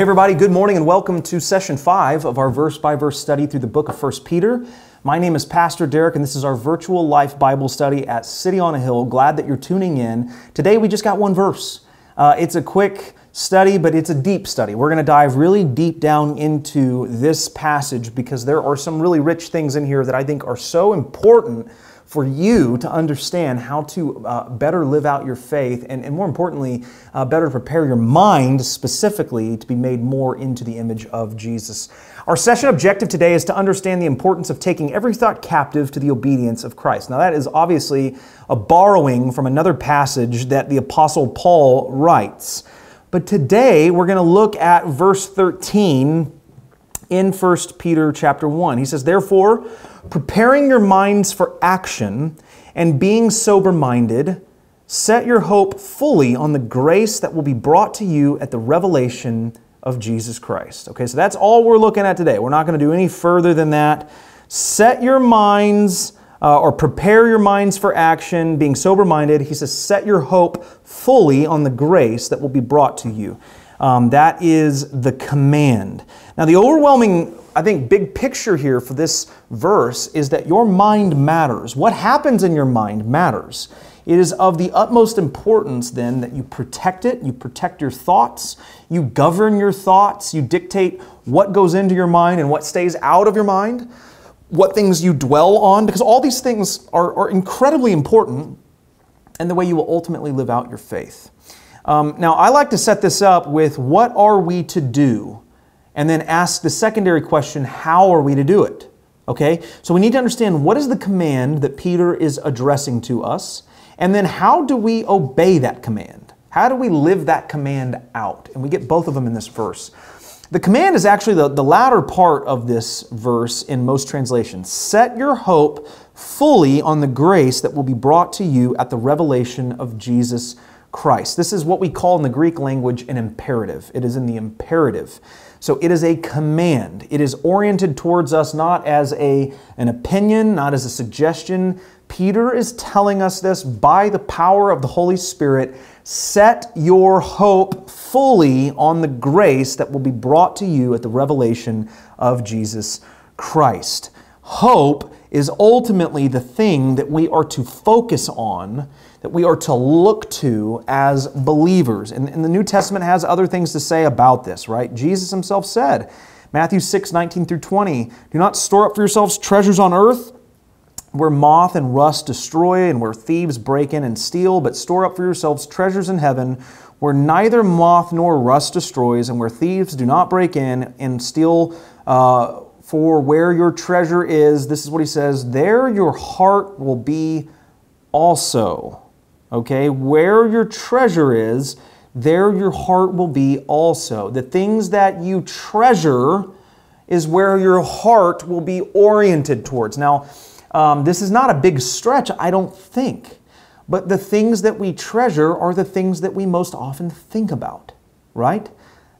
Hey, everybody, good morning and welcome to session five of our verse by verse study through the book of First Peter. My name is Pastor Derek, and this is our virtual life Bible study at City on a Hill. Glad that you're tuning in. Today, we just got one verse. Uh, it's a quick study, but it's a deep study. We're going to dive really deep down into this passage because there are some really rich things in here that I think are so important for you to understand how to uh, better live out your faith and, and more importantly, uh, better prepare your mind specifically to be made more into the image of Jesus. Our session objective today is to understand the importance of taking every thought captive to the obedience of Christ. Now, that is obviously a borrowing from another passage that the Apostle Paul writes. But today we're going to look at verse 13 in 1 Peter chapter 1. He says, Therefore, preparing your minds for action and being sober minded, set your hope fully on the grace that will be brought to you at the revelation of Jesus Christ. Okay, so that's all we're looking at today. We're not going to do any further than that. Set your minds uh, or prepare your minds for action, being sober minded. He says, set your hope fully on the grace that will be brought to you. Um, that is the command. Now, the overwhelming, I think, big picture here for this verse is that your mind matters. What happens in your mind matters. It is of the utmost importance then that you protect it, you protect your thoughts, you govern your thoughts, you dictate what goes into your mind and what stays out of your mind, what things you dwell on, because all these things are, are incredibly important and in the way you will ultimately live out your faith. Um, now, I like to set this up with what are we to do? And then ask the secondary question, how are we to do it? Okay, so we need to understand what is the command that Peter is addressing to us, and then how do we obey that command? How do we live that command out? And we get both of them in this verse. The command is actually the, the latter part of this verse in most translations. Set your hope fully on the grace that will be brought to you at the revelation of Jesus Christ. This is what we call in the Greek language an imperative. It is in the imperative. So it is a command. It is oriented towards us not as a, an opinion, not as a suggestion. Peter is telling us this by the power of the Holy Spirit. Set your hope fully on the grace that will be brought to you at the revelation of Jesus Christ. Hope is ultimately the thing that we are to focus on, that we are to look to as believers. And, and, the New Testament has other things to say about this, right? Jesus himself said, Matthew 6, 19 through 20, do not store up for yourselves treasures on earth where moth and rust destroy and where thieves break in and steal, but store up for yourselves treasures in heaven where neither moth nor rust destroys and where thieves do not break in and steal. Uh, for where your treasure is, this is what he says, there your heart will be also. Okay? Where your treasure is, there your heart will be also. The things that you treasure is where your heart will be oriented towards. Now, um, this is not a big stretch, I don't think. But the things that we treasure are the things that we most often think about, right?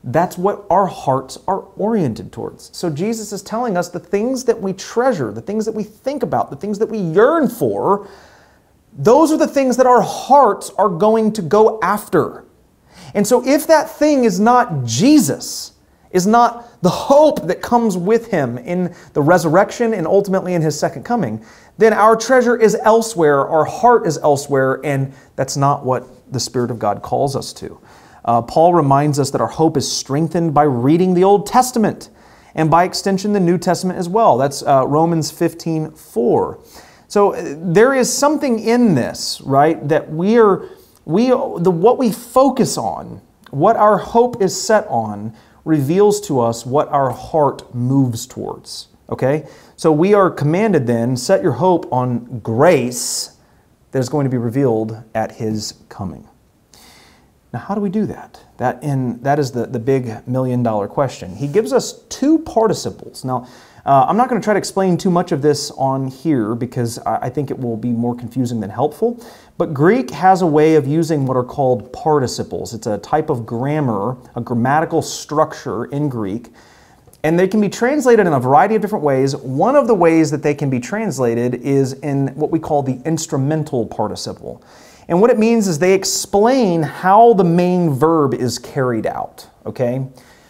That's what our hearts are oriented towards. So Jesus is telling us the things that we treasure, the things that we think about, the things that we yearn for, those are the things that our hearts are going to go after. And so if that thing is not Jesus, is not the hope that comes with him in the resurrection and ultimately in his second coming, then our treasure is elsewhere, our heart is elsewhere, and that's not what the Spirit of God calls us to. Uh, Paul reminds us that our hope is strengthened by reading the Old Testament and by extension the New Testament as well. That's uh, Romans 15 4. So uh, there is something in this, right, that we are, we, the, what we focus on, what our hope is set on, reveals to us what our heart moves towards. Okay? So we are commanded then, set your hope on grace that is going to be revealed at his coming. Now, how do we do that? That, in, that is the, the big million dollar question. He gives us two participles. Now, uh, I'm not going to try to explain too much of this on here because I, I think it will be more confusing than helpful. But Greek has a way of using what are called participles. It's a type of grammar, a grammatical structure in Greek, and they can be translated in a variety of different ways. One of the ways that they can be translated is in what we call the instrumental participle. And what it means is they explain how the main verb is carried out, okay?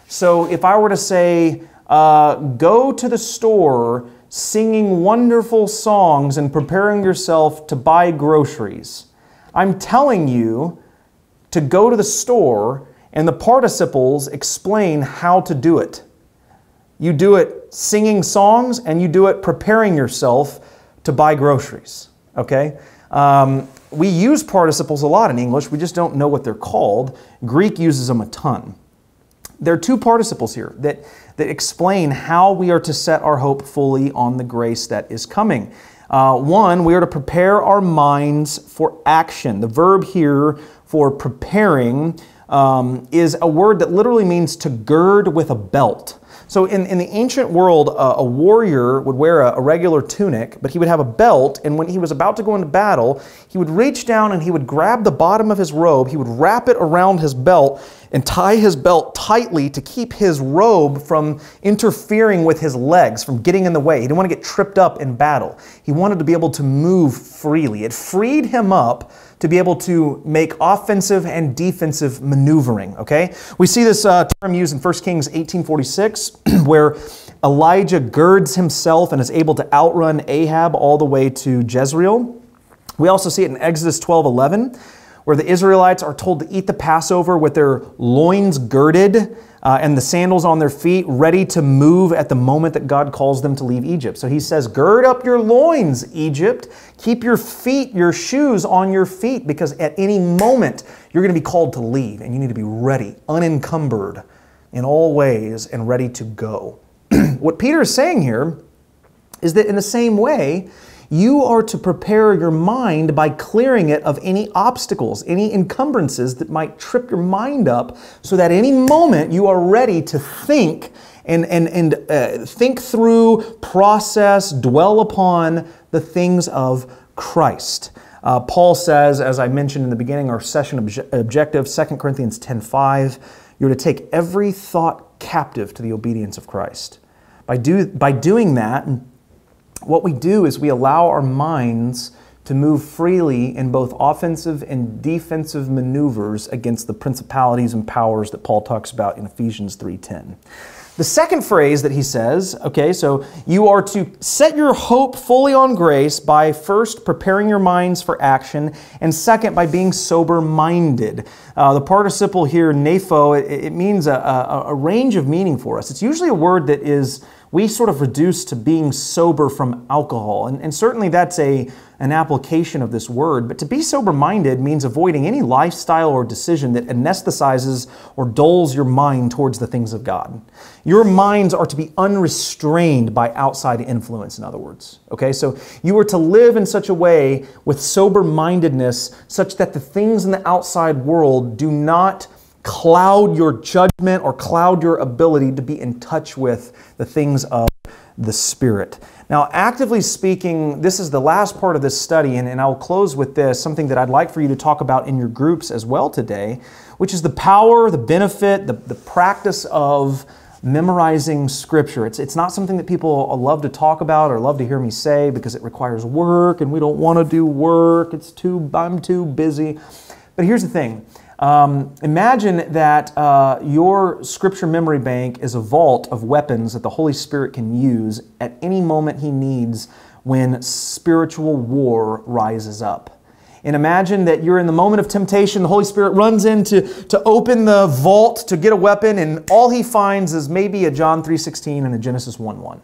So if I were to say, uh, go to the store singing wonderful songs and preparing yourself to buy groceries, I'm telling you to go to the store, and the participles explain how to do it. You do it singing songs, and you do it preparing yourself to buy groceries, okay? Um, we use participles a lot in English, we just don't know what they're called. Greek uses them a ton. There are two participles here that, that explain how we are to set our hope fully on the grace that is coming. Uh, one, we are to prepare our minds for action. The verb here for preparing um, is a word that literally means to gird with a belt. So in, in the ancient world, uh, a warrior would wear a, a regular tunic, but he would have a belt, and when he was about to go into battle, he would reach down and he would grab the bottom of his robe, he would wrap it around his belt, and tie his belt tightly to keep his robe from interfering with his legs, from getting in the way. He didn't want to get tripped up in battle. He wanted to be able to move freely. It freed him up to be able to make offensive and defensive maneuvering, okay? We see this uh, term used in 1 Kings 18.46 where Elijah girds himself and is able to outrun Ahab all the way to Jezreel. We also see it in Exodus 12.11 where the Israelites are told to eat the Passover with their loins girded uh, and the sandals on their feet, ready to move at the moment that God calls them to leave Egypt. So he says, Gird up your loins, Egypt. Keep your feet, your shoes on your feet, because at any moment you're going to be called to leave, and you need to be ready, unencumbered in all ways, and ready to go. what Peter is saying here is that in the same way, you are to prepare your mind by clearing it of any obstacles, any encumbrances that might trip your mind up, so that any moment you are ready to think and, and, and uh, think through, process, dwell upon the things of Christ. Uh, Paul says, as I mentioned in the beginning, our session obje objective, 2 Corinthians 10.5, you're to take every thought captive to the obedience of Christ. By, do, by doing that, what we do is we allow our minds to move freely in both offensive and defensive maneuvers against the principalities and powers that Paul talks about in Ephesians 3:10. The second phrase that he says, okay, so you are to set your hope fully on grace by first preparing your minds for action, and second, by being sober minded. Uh, the participle here, napho, it, it means a, a, a range of meaning for us. It's usually a word that is we sort of reduce to being sober from alcohol. And, and certainly that's a, an application of this word. But to be sober minded means avoiding any lifestyle or decision that anesthetizes or dulls your mind towards the things of God. Your minds are to be unrestrained by outside influence, in other words. Okay, so you are to live in such a way with sober mindedness such that the things in the outside world do not cloud your judgment or cloud your ability to be in touch with the things of the Spirit. Now, actively speaking, this is the last part of this study, and, and I'll close with this something that I'd like for you to talk about in your groups as well today, which is the power, the benefit, the, the practice of memorizing scripture. It's, it's not something that people love to talk about or love to hear me say because it requires work and we don't want to do work. It's too, I'm too busy. But here's the thing um, imagine that uh, your scripture memory bank is a vault of weapons that the Holy Spirit can use at any moment He needs when spiritual war rises up. And imagine that you're in the moment of temptation, the Holy Spirit runs in to, to open the vault to get a weapon, and all he finds is maybe a John 3.16 and a Genesis 1.1.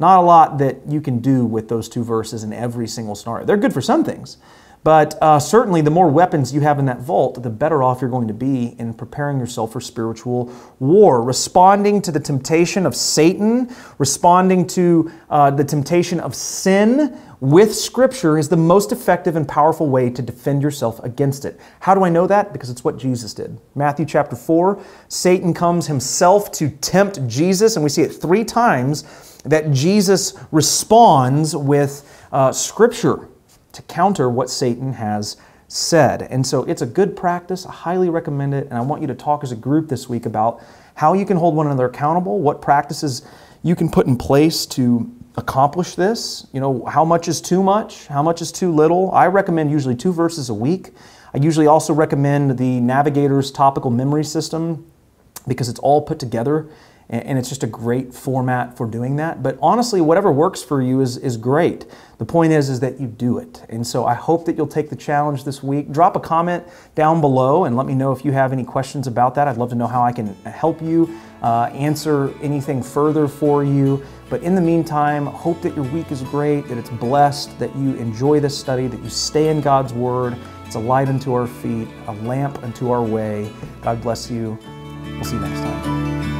Not a lot that you can do with those two verses in every single scenario. They're good for some things, but uh, certainly, the more weapons you have in that vault, the better off you're going to be in preparing yourself for spiritual war, responding to the temptation of Satan, responding to uh, the temptation of sin. With Scripture is the most effective and powerful way to defend yourself against it. How do I know that? Because it's what Jesus did. Matthew chapter 4, Satan comes himself to tempt Jesus, and we see it three times that Jesus responds with uh, Scripture to counter what Satan has said. And so it's a good practice. I highly recommend it. And I want you to talk as a group this week about how you can hold one another accountable, what practices you can put in place to accomplish this. You know, how much is too much? How much is too little? I recommend usually two verses a week. I usually also recommend the Navigator's Topical Memory System because it's all put together and it's just a great format for doing that but honestly whatever works for you is, is great the point is is that you do it and so i hope that you'll take the challenge this week drop a comment down below and let me know if you have any questions about that i'd love to know how i can help you uh, answer anything further for you but in the meantime hope that your week is great that it's blessed that you enjoy this study that you stay in god's word it's a light unto our feet a lamp unto our way god bless you we'll see you next time